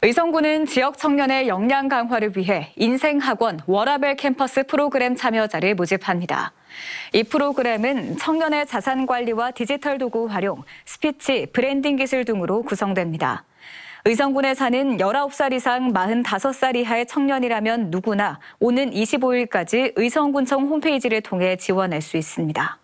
의성군은 지역 청년의 역량 강화를 위해 인생학원 워라벨 캠퍼스 프로그램 참여자를 모집합니다. 이 프로그램은 청년의 자산 관리와 디지털 도구 활용, 스피치, 브랜딩 기술 등으로 구성됩니다. 의성군에 사는 19살 이상 45살 이하의 청년이라면 누구나 오는 25일까지 의성군청 홈페이지를 통해 지원할 수 있습니다.